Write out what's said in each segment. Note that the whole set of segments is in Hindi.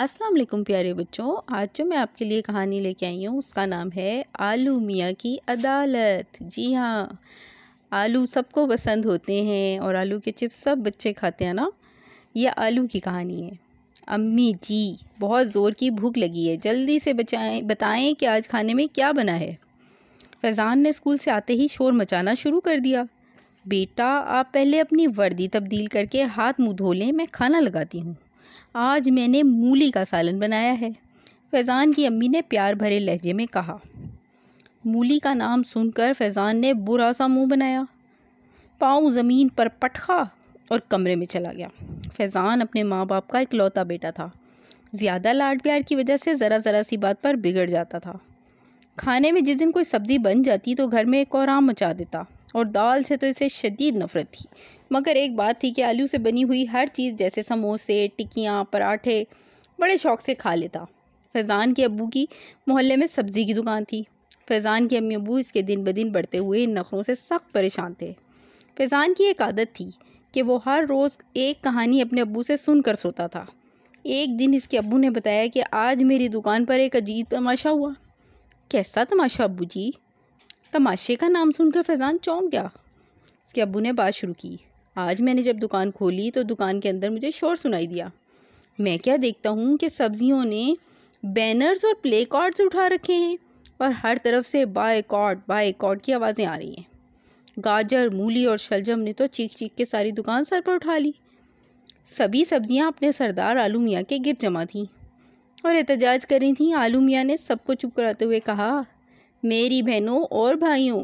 अस्सलाम वालेकुम प्यारे बच्चों आज जो मैं आपके लिए कहानी लेके आई हूँ उसका नाम है आलू मियाँ की अदालत जी हाँ आलू सबको पसंद होते हैं और आलू के चिप्स सब बच्चे खाते हैं ना ये आलू की कहानी है अम्मी जी बहुत ज़ोर की भूख लगी है जल्दी से बचाएं बताएं कि आज खाने में क्या बना है फैज़ान ने स्कूल से आते ही शोर मचाना शुरू कर दिया बेटा आप पहले अपनी वर्दी तब्दील करके हाथ मुँह धो लें मैं खाना लगाती हूँ आज मैंने मूली का सालन बनाया है फैज़ान की अम्मी ने प्यार भरे लहजे में कहा मूली का नाम सुनकर फैज़ान ने बुरा सा मुंह बनाया पाँव ज़मीन पर पटखा और कमरे में चला गया फैज़ान अपने माँ बाप का इकलौता बेटा था ज़्यादा लाड प्यार की वजह से ज़रा ज़रा सी बात पर बिगड़ जाता था खाने में जिस दिन कोई सब्ज़ी बन जाती तो घर में एक और आम मचा देता और दाल से तो इसे शदीद नफ़रत थी मगर एक बात थी कि आलू से बनी हुई हर चीज़ जैसे समोसे टिक्कियाँ पराठे बड़े शौक़ से खा लेता फैज़ान के अबू की मोहल्ले में सब्ज़ी की दुकान थी फैज़ान के अम्मी अबू इसके दिन ब दिन बढ़ते हुए इन नखरों से सख्त परेशान थे फैज़ान की एक आदत थी कि वो हर रोज़ एक कहानी अपने अबू से सुन कर सोता था एक दिन इसके अबू ने बताया कि आज मेरी दुकान पर एक अजीब तमाशा हुआ कैसा तमाशा अबू जी तमाशे का नाम सुनकर फैज़ान चौंक गया इसके अबू ने बात शुरू की आज मैंने जब दुकान खोली तो दुकान के अंदर मुझे शोर सुनाई दिया मैं क्या देखता हूँ कि सब्जियों ने बैनर्स और प्ले कार्ड्स उठा रखे हैं और हर तरफ से बाय कॉट बाय कॉट की आवाज़ें आ रही हैं गाजर मूली और शलजम ने तो चीख चीख के सारी दुकान सर पर उठा ली सभी सब्जियां अपने सरदार आलू मियाँ के गिर जमा थीं और एहतजाज कर रही थीं आलू मियाँ ने सबको चुप कराते हुए कहा मेरी बहनों और भाइयों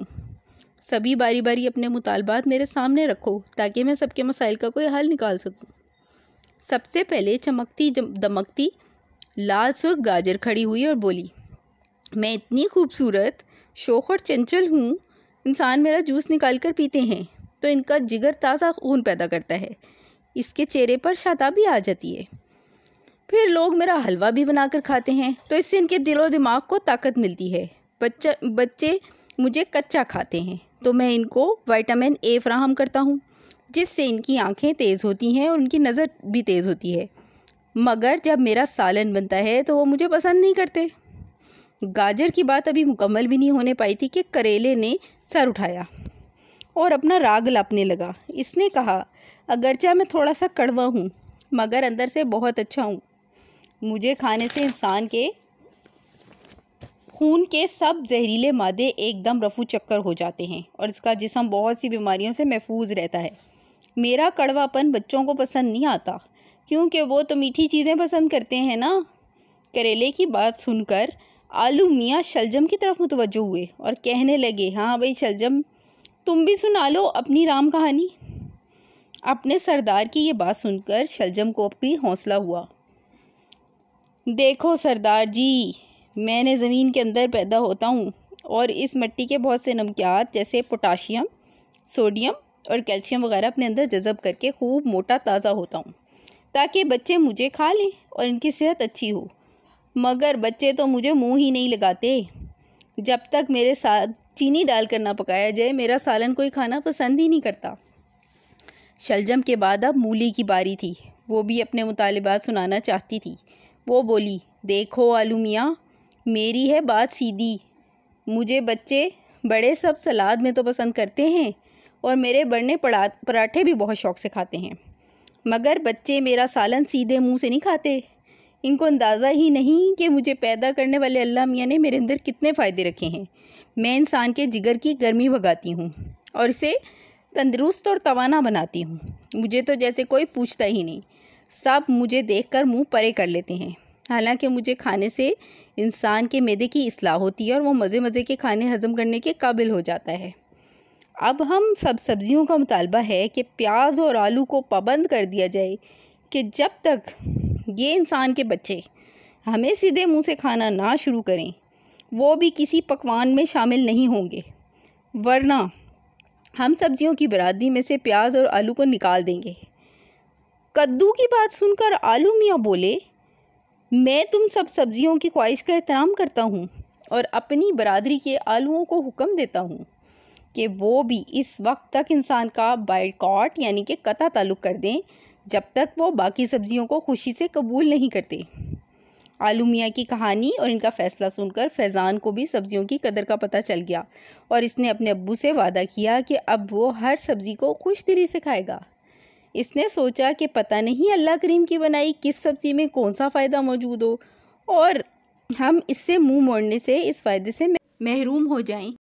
सभी बारी बारी अपने मुतालबात मेरे सामने रखो ताकि मैं सबके मसाइल का कोई हल निकाल सकूँ सबसे पहले चमकती दमकती लाल सुर्ख गाजर खड़ी हुई और बोली मैं इतनी खूबसूरत शोख और चंचल हूँ इंसान मेरा जूस निकाल कर पीते हैं तो इनका जिगर ताज़ा खून पैदा करता है इसके चेहरे पर शाताबी आ जाती है फिर लोग मेरा हलवा भी बनाकर खाते हैं तो इससे इनके दिलो दिमाग को ताकत मिलती है बच्चा बच्चे मुझे कच्चा खाते हैं तो मैं इनको विटामिन ए फ्राहम करता हूँ जिससे इनकी आँखें तेज़ होती हैं और उनकी नज़र भी तेज़ होती है मगर जब मेरा सालन बनता है तो वो मुझे पसंद नहीं करते गाजर की बात अभी मुकम्मल भी नहीं होने पाई थी कि करेले ने सर उठाया और अपना राग लापने लगा इसने कहा अगरचा मैं थोड़ा सा कड़वा हूँ मगर अंदर से बहुत अच्छा हूँ मुझे खाने से इंसान के खून के सब जहरीले मादे एकदम रफू चक्कर हो जाते हैं और इसका जिसम बहुत सी बीमारियों से महफूज रहता है मेरा कड़वापन बच्चों को पसंद नहीं आता क्योंकि वो तो मीठी चीज़ें पसंद करते हैं ना करेले की बात सुनकर आलू मियाँ शलजम की तरफ मुतवज़ो हुए और कहने लगे हाँ भाई शलजम तुम भी सुना लो अपनी राम कहानी अपने सरदार की ये बात सुनकर शलजम को भी हौसला हुआ देखो सरदार जी मैंने ज़मीन के अंदर पैदा होता हूँ और इस मिट्टी के बहुत से नमकियात जैसे पोटाशियम सोडियम और कैल्शियम वगैरह अपने अंदर जज़ब करके खूब मोटा ताज़ा होता हूँ ताकि बच्चे मुझे खा लें और इनकी सेहत अच्छी हो मगर बच्चे तो मुझे मुंह ही नहीं लगाते जब तक मेरे साथ चीनी डालकर ना पकाया जाए मेरा सालन कोई खाना पसंद ही नहीं करता शलजम के बाद अब मूली की बारी थी वो भी अपने मुतालबात सुनाना चाहती थी वो बोली देखो आलू मियाँ मेरी है बात सीधी मुझे बच्चे बड़े सब सलाद में तो पसंद करते हैं और मेरे बड़े पड़ा पराठे भी बहुत शौक़ से खाते हैं मगर बच्चे मेरा सालन सीधे मुंह से नहीं खाते इनको अंदाज़ा ही नहीं कि मुझे पैदा करने वाले अल्लाह मियाँ ने मेरे अंदर कितने फ़ायदे रखे हैं मैं इंसान के जिगर की गर्मी भगाती हूँ और इसे तंदरुस्त और तवाना बनाती हूँ मुझे तो जैसे कोई पूछता ही नहीं सब मुझे देखकर मुंह परे कर लेते हैं हालांकि मुझे खाने से इंसान के मैदे की असलाह होती है और वो मज़े मज़े के खाने हज़म करने के काबिल हो जाता है अब हम सब सब्ज़ियों का मुतालबा है कि प्याज और आलू को पाबंद कर दिया जाए कि जब तक ये इंसान के बच्चे हमें सीधे मुंह से खाना ना शुरू करें वो भी किसी पकवान में शामिल नहीं होंगे वरना हम सब्ज़ियों की बरादरी में से प्याज और आलू को निकाल देंगे कद्दू की बात सुनकर आलू मियाँ बोले मैं तुम सब सब्जियों की ख्वाहिश का एहतराम करता हूँ और अपनी बरदरी के आलुओं को हुक्म देता हूँ कि वो भी इस वक्त तक इंसान का बाइकॉट यानी कि कता ताल्लुक़ कर दें जब तक वो बाकी सब्जियों को खुशी से कबूल नहीं करते आलू मियाँ की कहानी और इनका फ़ैसला सुनकर फैज़ान को भी सब्जियों की कदर का पता चल गया और इसने अपने अब्बू से वादा किया कि अब वो हर सब्ज़ी को खुश दिली से खाएगा इसने सोचा कि पता नहीं अल्लाह करीम की बनाई किस सब्ज़ी में कौन सा फ़ायदा मौजूद हो और हम इससे मुंह मोड़ने से इस फ़ायदे से महरूम हो जाएं